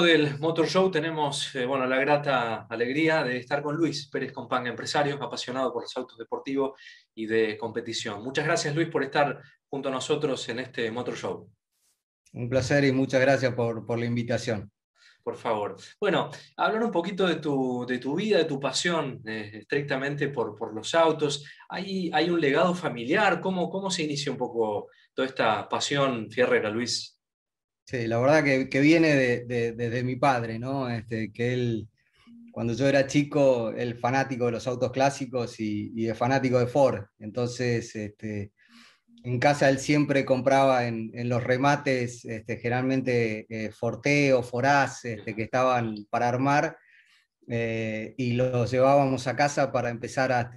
del Motor Show tenemos eh, bueno, la grata alegría de estar con Luis Pérez Compán, empresario apasionado por los autos deportivos y de competición. Muchas gracias Luis por estar junto a nosotros en este Motor Show. Un placer y muchas gracias por, la invitación. Por favor. Bueno, hablar un poquito de tu, de tu vida, de tu pasión eh, estrictamente por, los autos. ¿Hay, ¿Hay un legado familiar? ¿Cómo, ¿Cómo se inicia un poco toda esta pasión fierrera, Luis? Sí, la verdad que, viene desde mi padre, ¿no? Este, que él, cuando yo era chico, el fanático de los autos clásicos y, el fanático de Ford. Entonces, este, en casa él siempre compraba en, los remates, este, generalmente eh, Forte o Foraz, que estaban para armar, eh, y los llevábamos a casa para empezar a,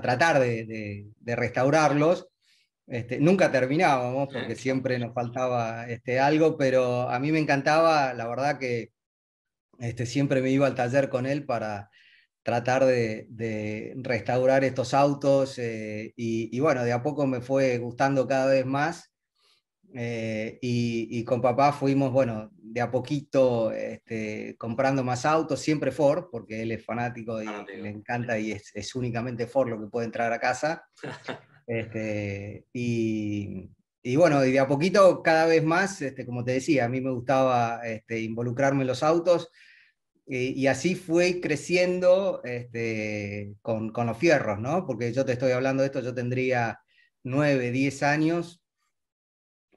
tratar de restaurarlos este, nunca terminábamos porque siempre nos faltaba este, algo, pero a mí me encantaba, la verdad que este, siempre me iba al taller con él para tratar de, restaurar estos autos eh, y, bueno, de a poco me fue gustando cada vez más eh, y, con papá fuimos, bueno, de a poquito este, comprando más autos, siempre Ford, porque él es fanático y le encanta y es, es únicamente Ford lo que puede entrar a casa. Este, y, bueno, y de a poquito cada vez más, este, como te decía, a mí me gustaba este, involucrarme en los autos eh, y, así fue creciendo con, los fierros, ¿no? Porque yo te estoy hablando de esto, yo tendría 9, 10 años.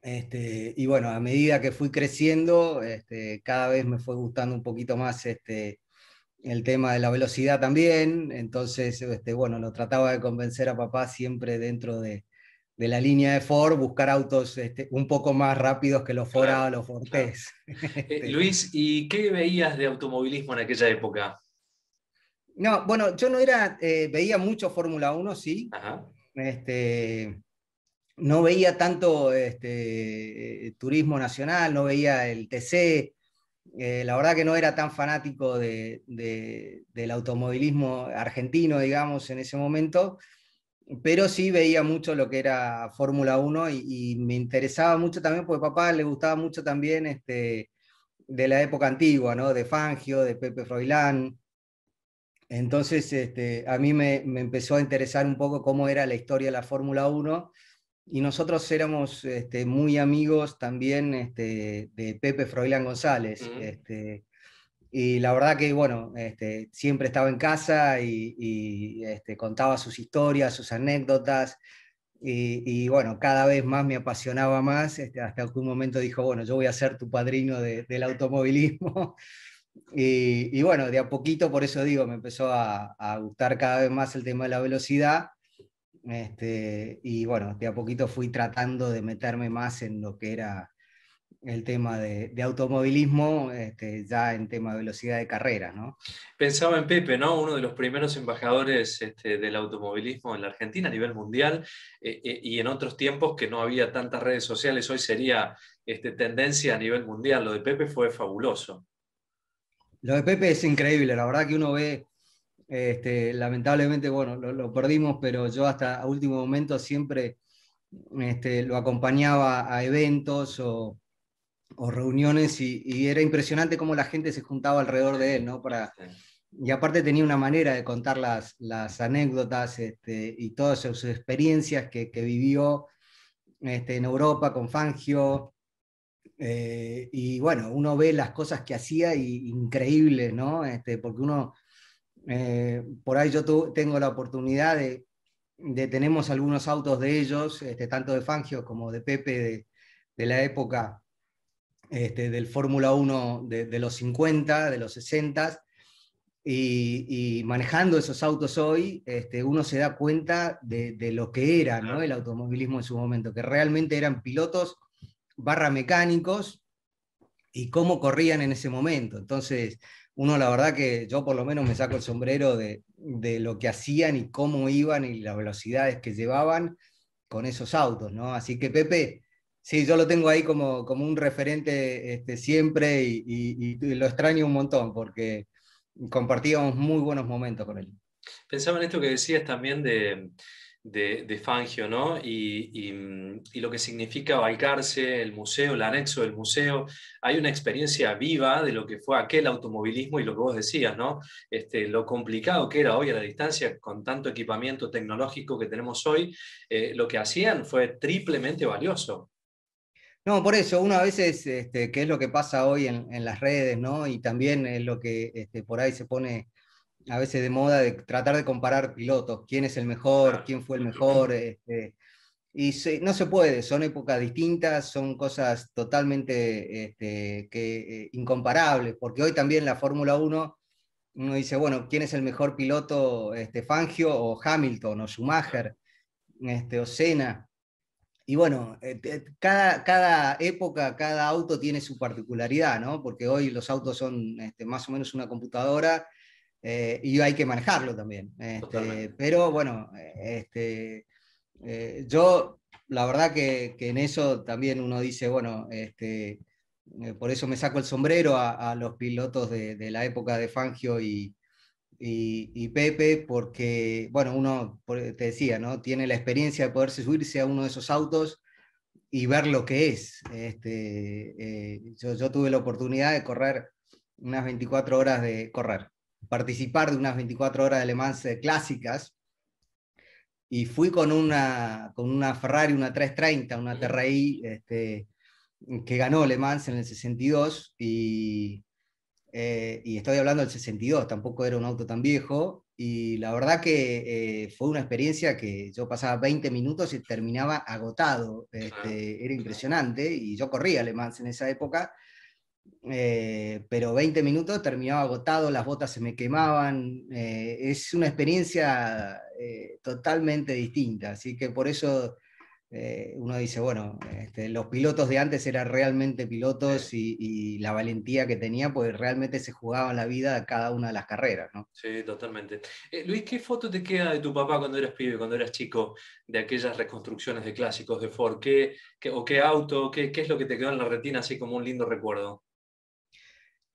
y bueno, a medida que fui creciendo, cada vez me fue gustando un poquito más este, el tema de la velocidad también, entonces, este, bueno, lo trataba de convencer a papá siempre dentro de, la línea de Ford, buscar autos este, un poco más rápidos que los Ford o los Fortes. Eh, este. Luis, ¿y qué veías de automovilismo en aquella época? No, bueno, yo no era, eh, veía mucho Fórmula 1, sí. Este, no veía tanto este, turismo nacional, no veía el TC, eh, la verdad que no era tan fanático del automovilismo argentino, digamos, en ese momento, pero sí veía mucho lo que era Fórmula 1 y, me interesaba mucho también, porque a papá le gustaba mucho también este, de la época antigua, ¿no? De Fangio, de Pepe Froilán. Entonces, este, a mí me empezó a interesar un poco cómo era la historia de la Fórmula 1 y nosotros éramos este, muy amigos también este, de Pepe Froilán González. Mm. Este, y la verdad que, bueno, siempre estaba en casa y, contaba sus historias, sus anécdotas. Y, bueno, cada vez más me apasionaba más, hasta que un momento dijo, bueno, yo voy a ser tu padrino del automovilismo. y, bueno, de a poquito, por eso digo, me empezó a, a gustar cada vez más el tema de la velocidad este, y bueno, de a poquito fui tratando de meterme más en lo que era el tema de, automovilismo, este, ya en tema de velocidad de carrera. ¿no? Pensaba en Pepe, ¿no? uno de los primeros embajadores este, del automovilismo en la Argentina a nivel mundial eh, eh, y en otros tiempos que no había tantas redes sociales, hoy sería tendencia a nivel mundial. Lo de Pepe fue fabuloso. Lo de Pepe es increíble, la verdad que uno ve este, lamentablemente, bueno, lo, perdimos, pero yo hasta último momento siempre este, lo acompañaba a eventos o, reuniones y, era impresionante cómo la gente se juntaba alrededor de él, ¿no? Para, y aparte tenía una manera de contar las, anécdotas este, y todas sus experiencias que, vivió en Europa con Fangio. Eh, y bueno, uno ve las cosas que hacía y increíble ¿no? porque uno eh, por ahí yo tengo la oportunidad de, tener algunos autos de ellos, este, tanto de Fangio como de Pepe de, la época este, del Fórmula 1 de, los 50, de los 60, y, manejando esos autos hoy, este, uno se da cuenta de, lo que era el automovilismo en su momento, que realmente eran pilotos barra mecánicos y cómo corrían en ese momento. Entonces, uno la verdad que yo por lo menos me saco el sombrero de, lo que hacían y cómo iban y las velocidades que llevaban con esos autos, ¿no? Así que Pepe, sí, yo lo tengo ahí como, como un referente este, siempre y, lo extraño un montón porque compartíamos muy buenos momentos con él. Pensaba en esto que decías también de de, Fangio, ¿no? Y, mm, lo que significa Balcarce, el museo, el anexo del museo. Hay una experiencia viva de lo que fue aquel automovilismo y lo que vos decías, ¿no? Este, lo complicado que era hoy a la distancia con tanto equipamiento tecnológico que tenemos hoy, eh, lo que hacían fue triplemente valioso. No, por eso, uno a veces, este, que es lo que pasa hoy en, las redes, ¿no? Y también es lo que este, por ahí se pone a veces de moda de tratar de comparar pilotos, quién es el mejor, quién fue el mejor. Este, y no se puede, son épocas distintas, son cosas totalmente este, que, eh, incomparables, porque hoy también la Fórmula 1, uno dice, bueno, ¿quién es el mejor piloto? Este, Fangio o Hamilton o Schumacher este, o Senna. Y bueno, eh, cada, cada, época, cada auto tiene su particularidad, ¿no? Porque hoy los autos son este, más o menos una computadora eh, y hay que manejarlo también. Este, pero bueno, este, eh, yo la verdad que, en eso también uno dice, bueno, este, eh, por eso me saco el sombrero a, los pilotos de, la época de Fangio y, Pepe, porque, bueno, uno, te decía, ¿no? Tiene la experiencia de poderse subirse a uno de esos autos y ver lo que es. yo, tuve la oportunidad de correr unas 24 horas de correr participar de unas 24 horas de Le Mans eh, clásicas y fui con una, con una Ferrari, una 330, una TRI este, que ganó Le Mans en el 62 y, eh, y estoy hablando del 62, tampoco era un auto tan viejo y la verdad que eh, fue una experiencia que yo pasaba 20 minutos y terminaba agotado, este, era impresionante y yo corría Le Mans en esa época eh, pero 20 minutos terminaba agotado, las botas se me quemaban, eh, es una experiencia eh, totalmente distinta, así que por eso uno dice, bueno, este, los pilotos de antes eran realmente pilotos y, la valentía que tenía, pues realmente se jugaba la vida a cada una de las carreras, Sí, totalmente. Luis, ¿qué foto te queda de tu papá cuando eras pibe, cuando eras chico, de aquellas reconstrucciones de clásicos de Ford? ¿Qué, o qué auto, qué, qué es lo que te quedó en la retina así como un lindo recuerdo?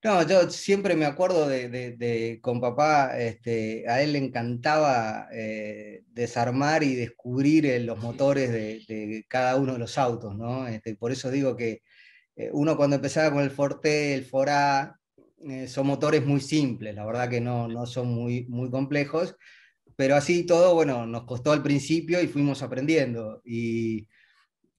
No, yo siempre me acuerdo de, con papá, este, a él le encantaba eh, desarmar y descubrir eh, los motores de, cada uno de los autos, ¿no? Este, por eso digo que eh, uno cuando empezaba con el Forte, el Fora, son motores muy simples, la verdad que no, no son muy, muy complejos, pero así todo, bueno, nos costó al principio y fuimos aprendiendo. Y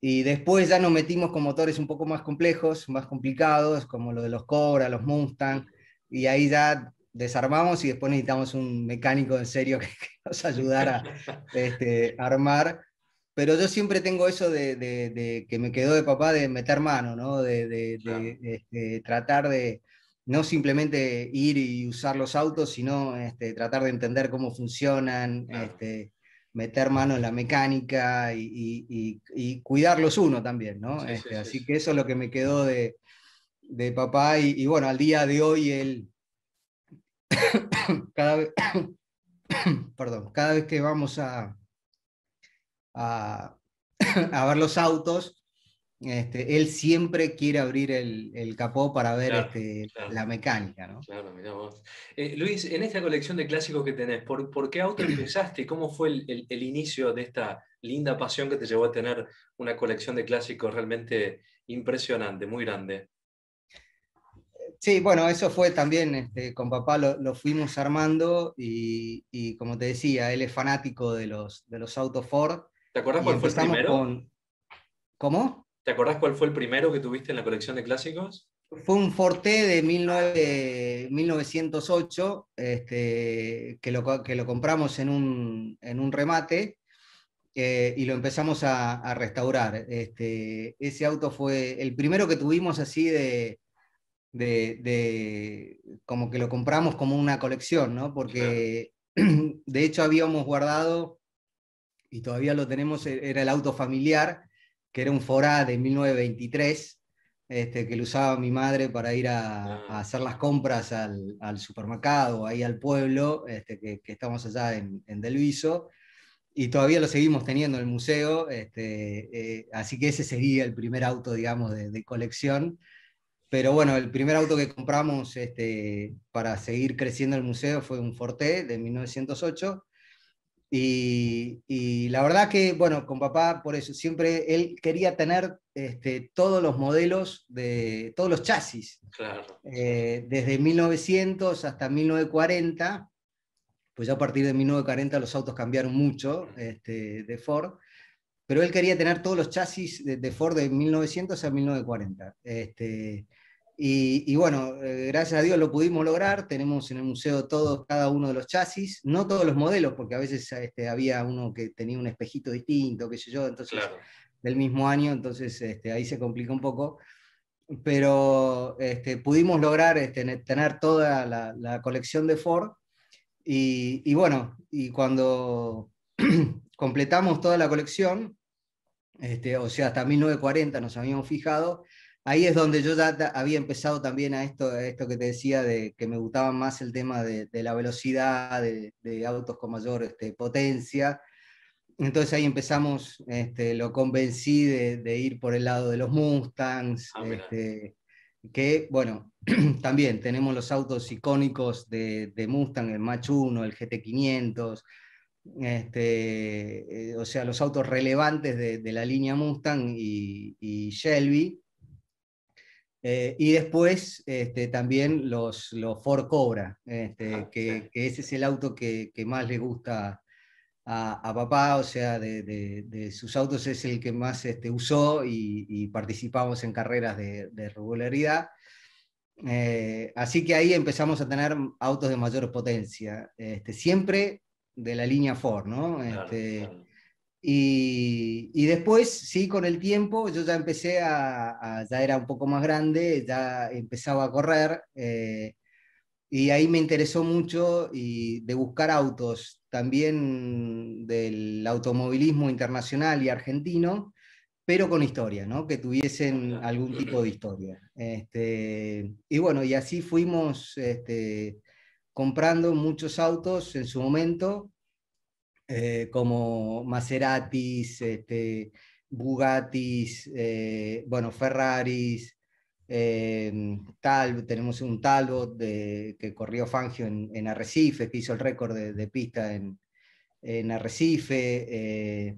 y después ya nos metimos con motores un poco más complejos, más complicados, como lo de los Cobra, los Mustang, y ahí ya desarmamos y después necesitamos un mecánico en serio que, nos ayudara este, a armar. Pero yo siempre tengo eso de, de, que me quedó de papá de meter mano, ¿no? de, de este, tratar de no simplemente ir y usar los autos, sino este, tratar de entender cómo funcionan, este, meter mano en la mecánica y, cuidarlos uno también, ¿no? Este, así que eso es lo que me quedó de, papá y, bueno, al día de hoy él, cada, vez, perdón, cada vez que vamos a, a ver los autos, este, él siempre quiere abrir el, capó para ver este, la mecánica, Claro, eh, Luis, en esta colección de clásicos que tenés, ¿por, qué auto empezaste? ¿Cómo fue el, inicio de esta linda pasión que te llevó a tener una colección de clásicos realmente impresionante, muy grande? Sí, bueno, eso fue también, este, con papá lo, fuimos armando y, como te decía, él es fanático de los, de los autos Ford. ¿Te acuerdas cuál fue el primero? ¿Cómo? ¿Te acordás cuál fue el primero que tuviste en la colección de clásicos? Fue un Forte de 1908, este, que, lo, compramos en un, remate eh, y lo empezamos a, restaurar. Este, ese auto fue el primero que tuvimos así de, como que lo compramos como una colección, ¿no? Porque de hecho habíamos guardado, y todavía lo tenemos, e, era el auto familiar que era un Forá de 1923, este, que lo usaba mi madre para ir a, ah. hacer las compras al, supermercado, ahí al pueblo, este, que, estamos allá en, Delviso, y todavía lo seguimos teniendo en el museo, este, eh, así que ese sería el primer auto, digamos, de, colección. Pero bueno, el primer auto que compramos este, para seguir creciendo el museo fue un Forte de 1908 y, la verdad que, bueno, con papá, por eso, siempre él quería tener este, todos los modelos, de todos los chasis. Claro. Eh, desde 1900 hasta 1940, pues ya a partir de 1940 los autos cambiaron mucho este, de Ford, pero él quería tener todos los chasis de, Ford de 1900 a 1940. Este, y, bueno, eh, gracias a Dios lo pudimos lograr. Tenemos en el museo todos, cada uno de los chasis, no todos los modelos, porque a veces este, había uno que tenía un espejito distinto, qué sé yo, entonces del mismo año, entonces este, ahí se complica un poco. Pero este, pudimos lograr tener toda la, colección de Ford. Y, bueno, y cuando completamos toda la colección, o sea, hasta 1940 nos habíamos fijado, ahí es donde yo ya había empezado también a esto, esto que te decía, de que me gustaba más el tema de, la velocidad, de, autos con mayor este, potencia. Entonces ahí empezamos, este, lo convencí de, ir por el lado de los Mustangs, ah, este, que bueno, también tenemos los autos icónicos de, Mustang, el Mach 1, el GT500, eh, o sea, los autos relevantes de, la línea Mustang y Shelby, eh, y después este, también los, los Ford Cobra, este, ah, que, ese es el auto que, más le gusta a, papá, o sea, de, sus autos es el que más este, usó y, participamos en carreras de, regularidad. Eh, así que ahí empezamos a tener autos de mayor potencia, siempre de la línea Ford, ¿no? Y, después, sí, con el tiempo, yo ya empecé a, ya era un poco más grande, ya empezaba a correr, eh, y ahí me interesó mucho y de buscar autos, también del automovilismo internacional y argentino, pero con historia, ¿no? que tuviesen algún tipo de historia. Este, y bueno, y así fuimos este, comprando muchos autos en su momento eh, como Maseratis, este, Bugattis, eh, bueno, Ferraris, eh, Tal, tenemos un Talbot que corrió Fangio en, Arrecife, que hizo el récord de, pista en, Arrecife.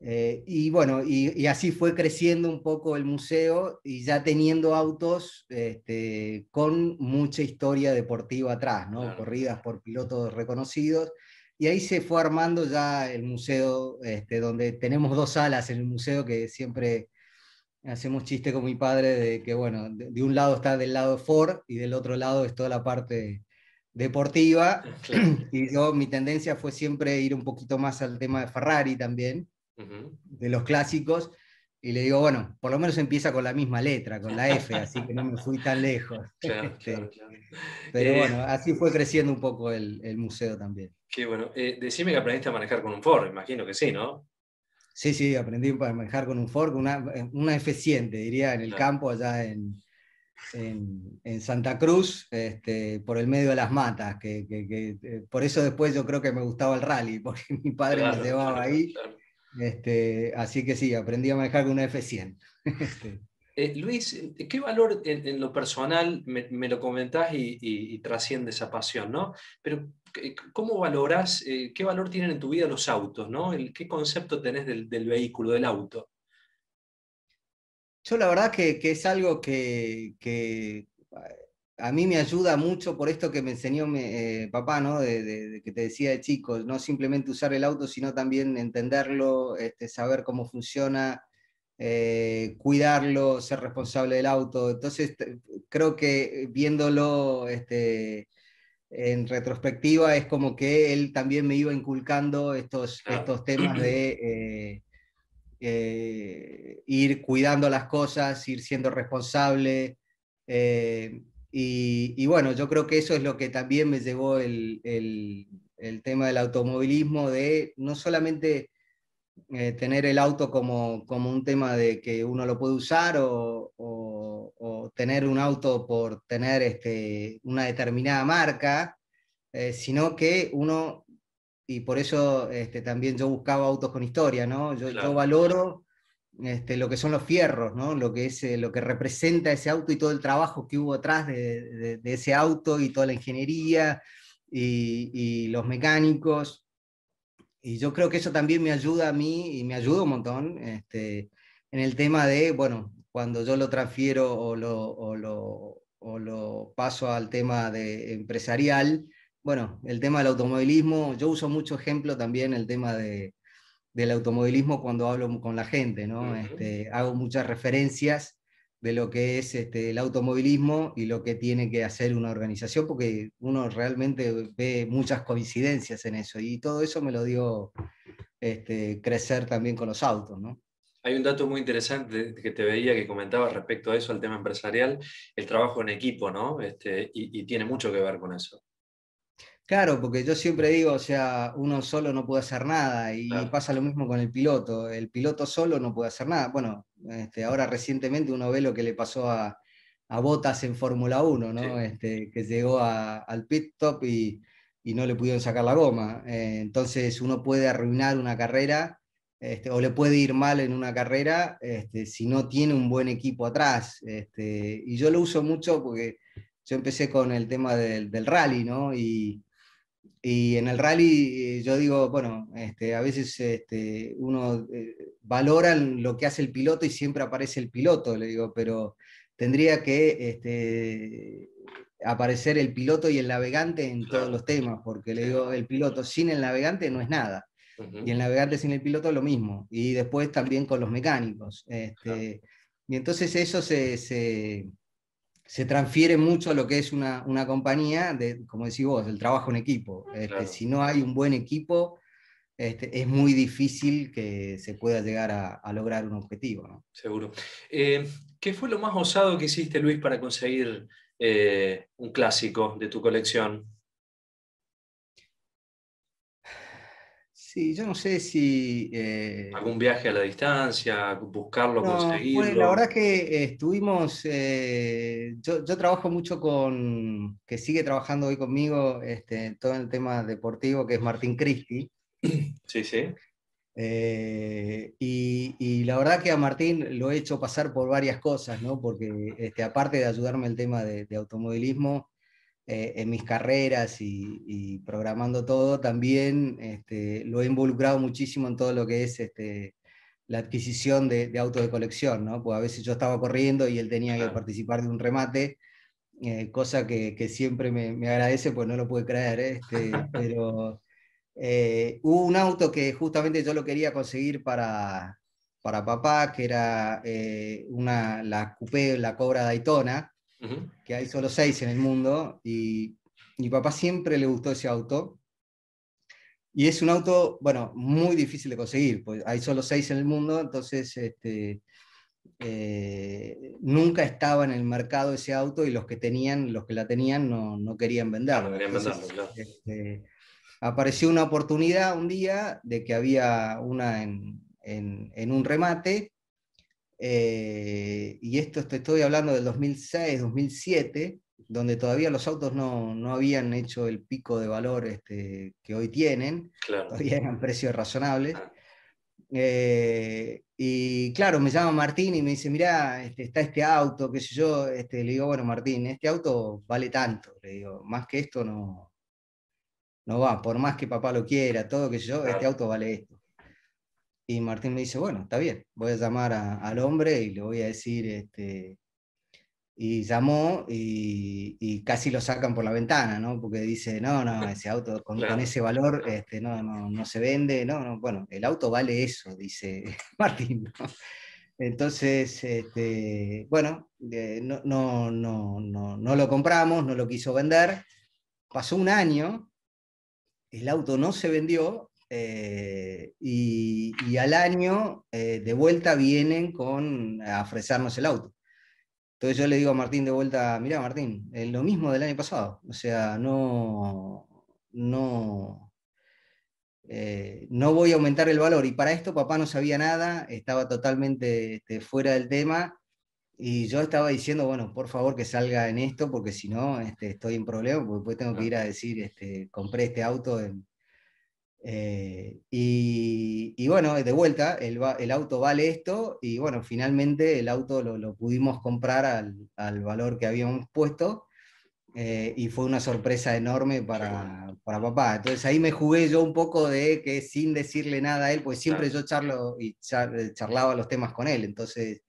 y bueno, y, así fue creciendo un poco el museo y ya teniendo autos este, con mucha historia deportiva atrás, Corridas por pilotos reconocidos y ahí se fue armando ya el museo, este, donde tenemos dos salas en el museo que siempre hacemos chiste con mi padre de que, bueno, de, un lado está del lado Ford y del otro lado es toda la parte deportiva. Y yo, mi tendencia fue siempre ir un poquito más al tema de Ferrari también, de los clásicos. Y le digo, bueno, por lo menos empieza con la misma letra, con la F, así que no me fui tan lejos. Este, pero eh, bueno, así fue creciendo un poco el museo también. Qué bueno. Eh, decime que aprendiste a manejar con un Ford, imagino que sí, ¿no? Sí, sí, aprendí a manejar con un Ford, una, eh, una eficiente, diría, en el campo allá en, en, Santa Cruz, este, por el medio de las matas, que, eh, por eso después yo creo que me gustaba el rally, porque mi padre me llevaba ahí. Este, así que sí, aprendí a manejar con una F100. Este. Luis, ¿qué valor en, lo personal, me, lo comentás y, y, trasciende esa pasión, ¿no? Pero eh, ¿cómo valorás, eh, qué valor tienen en tu vida los autos? ¿Qué concepto tenés del, vehículo, del auto? Yo la verdad que, es algo que, eh, a mí me ayuda mucho por esto que me enseñó mi, papá, que te decía de chico, no simplemente usar el auto, sino también entenderlo, este, saber cómo funciona, cuidarlo, ser responsable del auto. Entonces, creo que viéndolo este, en retrospectiva es como que él también me iba inculcando estos, estos temas de eh, eh, ir cuidando las cosas, ir siendo responsable. Eh, y, bueno, yo creo que eso es lo que también me llevó el, tema del automovilismo, de no solamente tener el auto como, un tema de que uno lo puede usar o o, tener un auto por tener este, una determinada marca, eh, sino que uno, y por eso este, también yo buscaba autos con historia, ¿no? Yo, valoro este, lo que son los fierros, ¿no? lo, que es, eh, lo que representa ese auto y todo el trabajo que hubo atrás de, de, ese auto y toda la ingeniería y, y, los mecánicos. Y yo creo que eso también me ayuda a mí y me ayuda un montón este, en el tema de, bueno, cuando yo lo transfiero o lo, paso al tema de empresarial, bueno, el tema del automovilismo, yo uso mucho ejemplo también el tema de, del automovilismo cuando hablo con la gente, ¿no? Este, hago muchas referencias de lo que es este, el automovilismo y lo que tiene que hacer una organización, porque uno realmente ve muchas coincidencias en eso, y todo eso me lo dio este, crecer también con los autos, ¿no? Hay un dato muy interesante que te veía que comentabas respecto a eso, al tema empresarial, el trabajo en equipo, ¿no? Este, y, tiene mucho que ver con eso. Claro, porque yo siempre digo, o sea, uno solo no puede hacer nada y pasa lo mismo con el piloto. El piloto solo no puede hacer nada. Bueno, este, ahora recientemente uno ve lo que le pasó a, Botas en Fórmula 1, ¿no? Este, que llegó al pit stop y, no le pudieron sacar la goma. Eh, entonces uno puede arruinar una carrera este, o le puede ir mal en una carrera este, si no tiene un buen equipo atrás. Este, y yo lo uso mucho porque yo empecé con el tema del, rally, ¿no? Y, en el rally eh, yo digo, bueno, a veces uno valoran eh, valora lo que hace el piloto y siempre aparece el piloto, le digo, pero tendría que aparecer el piloto y el navegante en todos los temas, porque le digo, el piloto sin el navegante no es nada. Y el navegarte sin el piloto lo mismo. Y después también con los mecánicos. Este, y entonces eso se, transfiere mucho a lo que es una, compañía, de, como decís vos, el trabajo en equipo. Este, si no hay un buen equipo, este, es muy difícil que se pueda llegar a, lograr un objetivo. Seguro. Eh, ¿Qué fue lo más osado que hiciste, Luis, para conseguir eh, un clásico de tu colección? Sí, yo no sé si... Eh, ¿Algún viaje a la distancia? ¿Buscarlo, conseguirlo? Bueno, la verdad que eh, estuvimos... Eh, yo, yo, trabajo mucho con... que sigue trabajando hoy conmigo este, todo el tema deportivo, que es Martín Cristi. Sí, sí. y, y, la verdad que a Martín lo he hecho pasar por varias cosas, ¿no? Porque este, aparte de ayudarme el tema de automovilismo, eh, en mis carreras y, programando todo, también este, lo he involucrado muchísimo en todo lo que es este, la adquisición de, autos de colección, ¿no? Pues a veces yo estaba corriendo y él tenía que participar de un remate, eh, cosa que, siempre me, agradece, pues no lo puede creer, ¿eh? este, pero hubo un auto que justamente yo lo quería conseguir para, papá, que era una, la coupé, la Cobra Daytona, que hay solo seis en el mundo, y mi papá siempre le gustó ese auto. Y es un auto, bueno, muy difícil de conseguir, pues hay solo seis en el mundo, entonces este, eh, nunca estaba en el mercado ese auto y los que tenían, los que la tenían no, no querían venderlo. Este, apareció una oportunidad un día de que había una en, en, en un remate eh, y esto te estoy hablando del 2006, 2007, donde todavía los autos no, habían hecho el pico de valor este, que hoy tienen, todavía eran precios razonables. Ah. Eh, y claro, me llama Martín y me dice, mira, este, está este auto, qué sé yo, este, le digo, bueno, Martín, este auto vale tanto, le digo, más que esto no, no va, por más que papá lo quiera, todo, qué sé yo, este auto vale esto. Y Martín me dice, bueno, está bien, voy a llamar al hombre y le voy a decir, este, y llamó y, casi lo sacan por la ventana, ¿no? Porque dice, no, no, ese auto con, ese valor este, no, se vende, no, no, bueno, el auto vale eso, dice Martín. Entonces, este, bueno, eh, no, no, no, no lo compramos, no lo quiso vender. Pasó un año, el auto no se vendió eh, y, al año eh, de vuelta vienen con, a ofrecernos el auto. Entonces yo le digo a Martín de vuelta, mira Martín, es lo mismo del año pasado, o sea, no, no, eh, no voy a aumentar el valor. Y para esto papá no sabía nada, estaba totalmente este, fuera del tema. Y yo estaba diciendo, bueno, por favor que salga en esto, porque si no, este, estoy en problema, porque después tengo que ir a decir, este, compré este auto en, eh, y, bueno, de vuelta, el, el, auto vale esto y bueno, finalmente el auto lo, pudimos comprar al, valor que habíamos puesto eh, y fue una sorpresa enorme para, para, papá. Entonces ahí me jugué yo un poco de que sin decirle nada a él, pues siempre yo charlo y eh, charlaba los temas con él. Entonces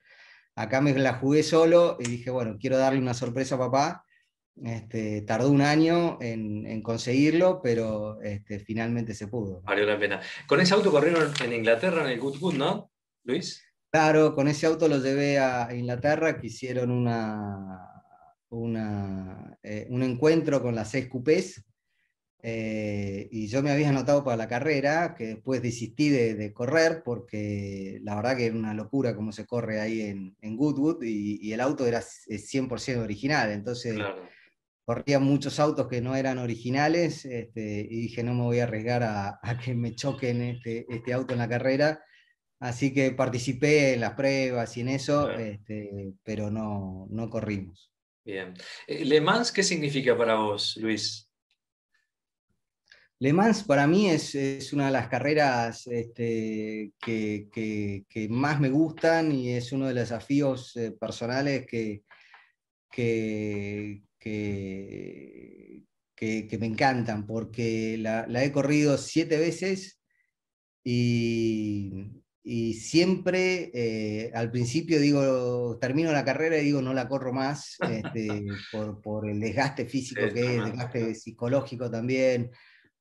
acá me la jugué solo y dije, bueno, quiero darle una sorpresa a papá este, tardó un año en, conseguirlo, pero este, finalmente se pudo. Valió la pena. Con ese auto corrieron en Inglaterra, en el Goodwood, ¿no, Luis? Claro, con ese auto lo llevé a Inglaterra, que hicieron una, eh, un encuentro con las seis eh, y yo me había anotado para la carrera, que después desistí de, correr porque la verdad que era una locura Como se corre ahí en, Goodwood y, el auto era 100% original, entonces corría muchos autos que no eran originales este, y dije, no me voy a arriesgar a, que me choquen este, este, auto en la carrera. Así que participé en las pruebas y en eso, este, pero no, corrimos. Bien. Eh, Le Mans, ¿qué significa para vos, Luis? Le Mans para mí es, una de las carreras que, más me gustan y es uno de los desafíos eh, personales que, que, que, que, me encantan, porque la, he corrido siete veces y, siempre eh, al principio digo, termino la carrera y digo, no la corro más, este, por, el desgaste físico que es, desgaste psicológico también.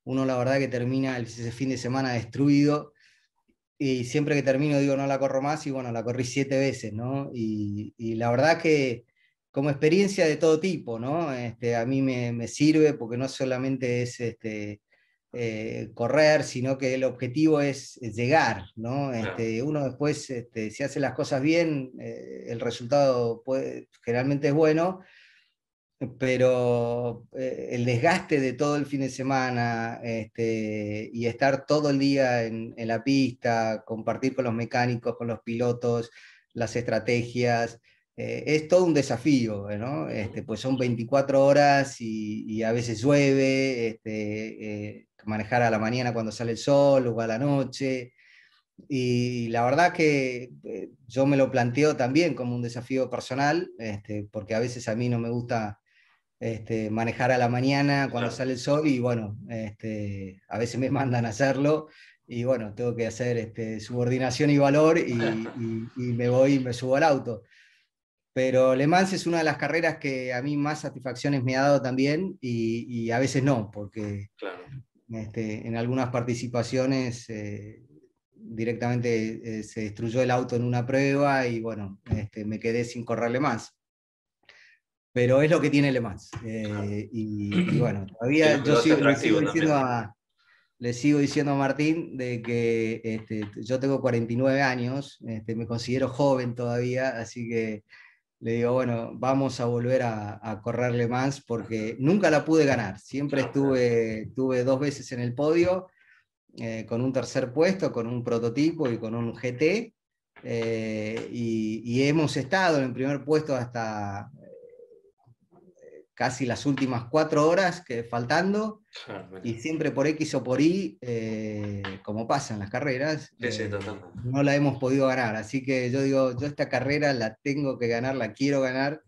Uno la verdad que termina ese fin de semana destruido y siempre que termino digo no la corro más y bueno, la corrí siete veces, ¿no? y la verdad que como experiencia de todo tipo, ¿no? Este, a mí me, sirve porque no solamente es este, eh, correr, sino que el objetivo es llegar, ¿no? Este, uno después, si hace las cosas bien, eh, el resultado generalmente es bueno, pero eh, el desgaste de todo el fin de semana y estar todo el día en la pista, compartir con los mecánicos, con los pilotos, las estrategias, eh, es todo un desafío, ¿no? Este, pues son 24 horas y, a veces llueve, este, eh, manejar a la mañana cuando sale el sol o a la noche. Y la verdad que eh, yo me lo planteo también como un desafío personal, este, porque a veces a mí no me gusta manejar a la mañana cuando sale el sol y bueno, a veces me mandan a hacerlo y bueno, tengo que hacer subordinación y valor y, y, me voy y me subo al auto pero Le Mans es una de las carreras que a mí más satisfacciones me ha dado también y, a veces no, porque este, en algunas participaciones eh, directamente eh, se destruyó el auto en una prueba y bueno, este, me quedé sin correr Le Mans. Pero es lo que tiene Le Mans. Eh, y, bueno, todavía le, sigo diciendo a, Martín de que este, yo tengo 49 años, me considero joven todavía, así que le digo, bueno, vamos a volver a, correrle más porque nunca la pude ganar. Siempre estuve tuve dos veces en el podio, eh, con un tercer puesto, con un prototipo y con un GT. Eh, y, y, hemos estado en el primer puesto hasta casi las últimas cuatro horas que faltando y siempre por X o por Y, eh, como pasa en las carreras, eh, no la hemos podido ganar. Así que yo digo, yo esta carrera la tengo que ganar, la quiero ganar.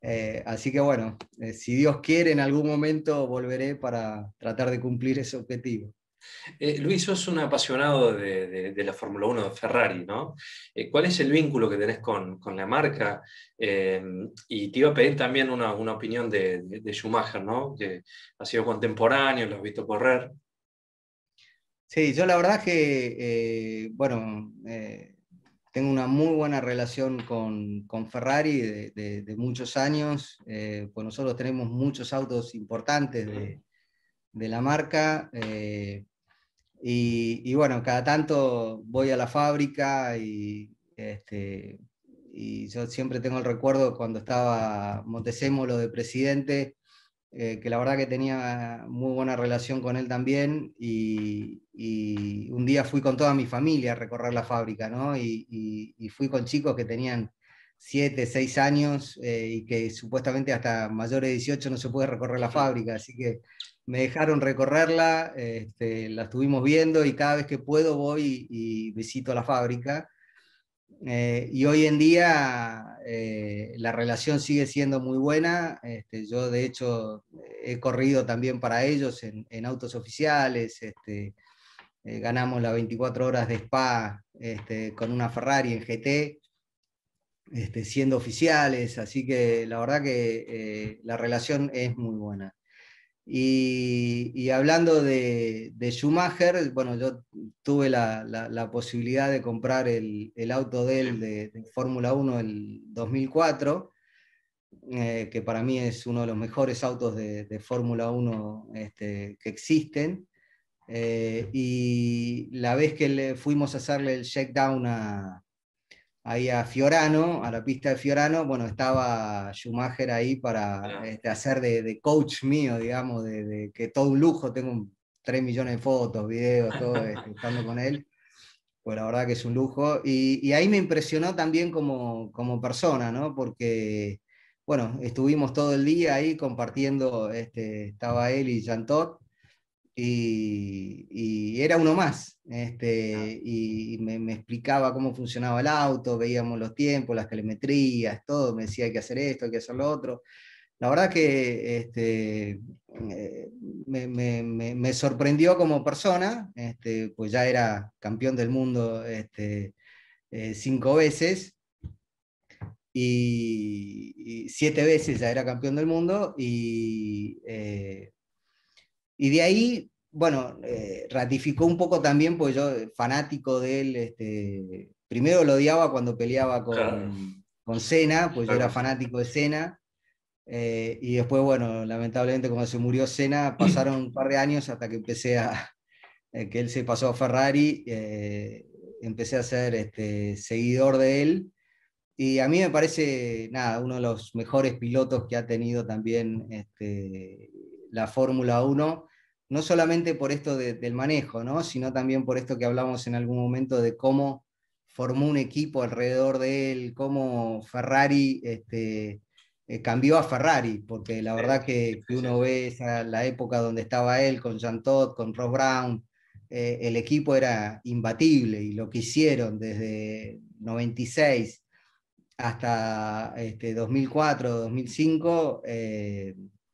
Eh, así que bueno, si Dios quiere, en algún momento volveré para tratar de cumplir ese objetivo. Eh, Luis, sos un apasionado de, la Fórmula 1 de Ferrari, ¿no? Eh, ¿Cuál es el vínculo que tenés con, la marca? Eh, y te iba a pedir también una, opinión de, Schumacher, ¿no? Que ha sido contemporáneo, lo has visto correr. Sí, yo la verdad que, bueno, tengo una muy buena relación con, Ferrari de, muchos años, pues nosotros tenemos muchos autos importantes de... la marca. Y, bueno, cada tanto voy a la fábrica y, este, y yo siempre tengo el recuerdo cuando estaba Montesémolo de presidente, eh, que la verdad que tenía muy buena relación con él también. Y, un día fui con toda mi familia a recorrer la fábrica, ¿no? Y, fui con chicos que tenían siete seis años eh, y que supuestamente hasta mayores de 18 no se puede recorrer la fábrica, así que me dejaron recorrerla, este, la estuvimos viendo y cada vez que puedo voy y, visito la fábrica. Eh, y hoy en día eh, la relación sigue siendo muy buena. Este, yo de hecho he corrido también para ellos en, autos oficiales. Este, eh, ganamos las 24 horas de spa con una Ferrari en GT. siendo oficiales, así que la verdad que la relación es muy buena. Y, hablando de, Schumacher, bueno, yo tuve la, posibilidad de comprar el, auto de él de, Fórmula 1 el 2004, que para mí es uno de los mejores autos de, Fórmula 1 este, que existen. Eh, y la vez que le fuimos a hacerle el check-down a, ahí a Fiorano, a la pista de Fiorano, bueno, estaba Schumacher ahí para ah. este, hacer de, coach mío, digamos, de, que todo un lujo, tengo 3 millones de fotos, videos, todo, este, estando con él, pues la verdad que es un lujo. Y, ahí me impresionó también como, persona, ¿no? Porque, bueno, estuvimos todo el día ahí compartiendo, este, estaba él y Jean Todt, y, era uno más. Este, Y, me, explicaba cómo funcionaba el auto, veíamos los tiempos, las telemetrías, todo. Me decía hay que hacer esto, hay que hacer lo otro. La verdad que este, eh, me, sorprendió como persona, este, pues ya era campeón del mundo este, eh, cinco veces. Y, siete veces ya era campeón del mundo y eh, y de ahí, bueno, eh, ratificó un poco también, pues yo, eh, fanático de él, este, primero lo odiaba cuando peleaba con, con cena pues yo era fanático de cena eh, y después, bueno, lamentablemente cuando se murió cena pasaron un par de años hasta que empecé a, que él se pasó a Ferrari, empecé a ser este, seguidor de él. Y a mí me parece, nada, uno de los mejores pilotos que ha tenido también este, la Fórmula 1, no solamente por esto del manejo, ¿no? sino también por esto que hablamos en algún momento de cómo formó un equipo alrededor de él, cómo Ferrari este, eh, cambió a Ferrari, porque la verdad que, uno ve la época donde estaba él con Todt, con Rob Brown, eh, el equipo era imbatible y lo que hicieron desde 96 hasta este, 2004, 2005,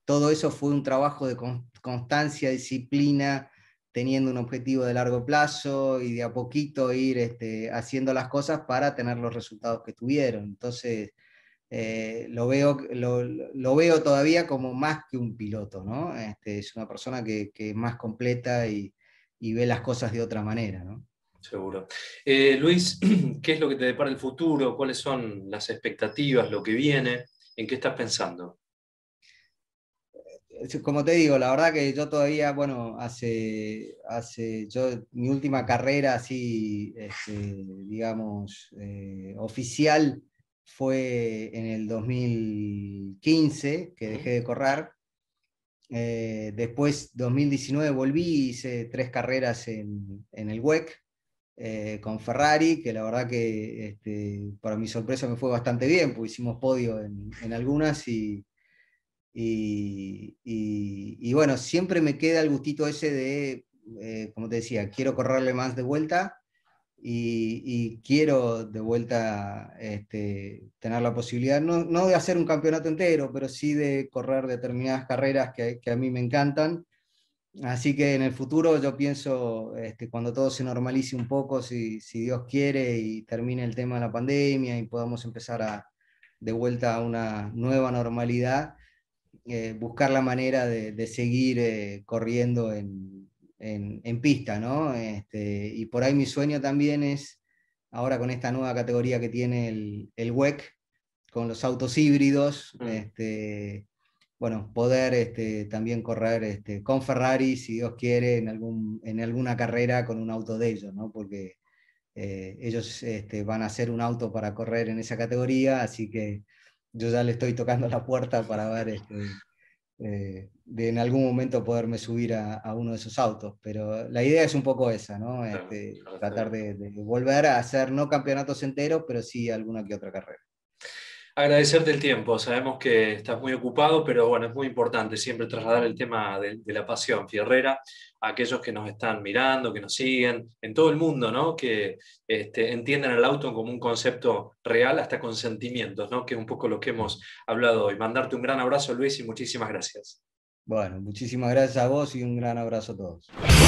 todo eso fue un trabajo de constancia, disciplina, teniendo un objetivo de largo plazo y de a poquito ir este, haciendo las cosas para tener los resultados que tuvieron. Entonces, eh, lo, veo, lo, veo todavía como más que un piloto, ¿no? Este, es una persona que, es más completa y, ve las cosas de otra manera, Seguro. Eh, Luis, ¿qué es lo que te depara el futuro? ¿Cuáles son las expectativas, lo que viene? ¿En qué estás pensando? como te digo, la verdad que yo todavía, bueno, hace, hace yo, mi última carrera así, este, digamos, eh, oficial fue en el 2015, que dejé de correr. Eh, después, 2019, volví, y hice tres carreras en, el WEC eh, con Ferrari, que la verdad que este, para mi sorpresa me fue bastante bien, pues hicimos podio en algunas y y, y, bueno, siempre me queda el gustito ese de, eh, como te decía, quiero correrle más de vuelta y, quiero de vuelta este, tener la posibilidad, no, no, de hacer un campeonato entero, pero sí de correr determinadas carreras que, a mí me encantan. Así que en el futuro yo pienso, este, cuando todo se normalice un poco, si, si Dios quiere y termine el tema de la pandemia y podamos empezar a, de vuelta a una nueva normalidad, eh, buscar la manera de, seguir eh, corriendo en, pista, ¿no? Este, y por ahí mi sueño también es, ahora con esta nueva categoría que tiene el, el WEC, con los autos híbridos, mm. este, bueno, poder este, también correr con Ferrari, si Dios quiere, en, algún, en alguna carrera con un auto de ellos, ¿no? Porque eh, ellos van a hacer un auto para correr en esa categoría, así que yo ya le estoy tocando la puerta para ver este, eh, de en algún momento poderme subir a, uno de esos autos. Pero la idea es un poco esa, ¿no? Este, tratar de, volver a hacer no campeonatos enteros, pero sí alguna que otra carrera. Agradecerte el tiempo. Sabemos que estás muy ocupado, pero bueno, es muy importante siempre trasladar el tema de, la pasión fierrera a aquellos que nos están mirando, que nos siguen, en todo el mundo, ¿no? Que este, entiendan el auto como un concepto real, hasta con sentimientos, ¿no? Que es un poco lo que hemos hablado hoy. Mandarte un gran abrazo, Luis, y muchísimas gracias. Bueno, muchísimas gracias a vos y un gran abrazo a todos.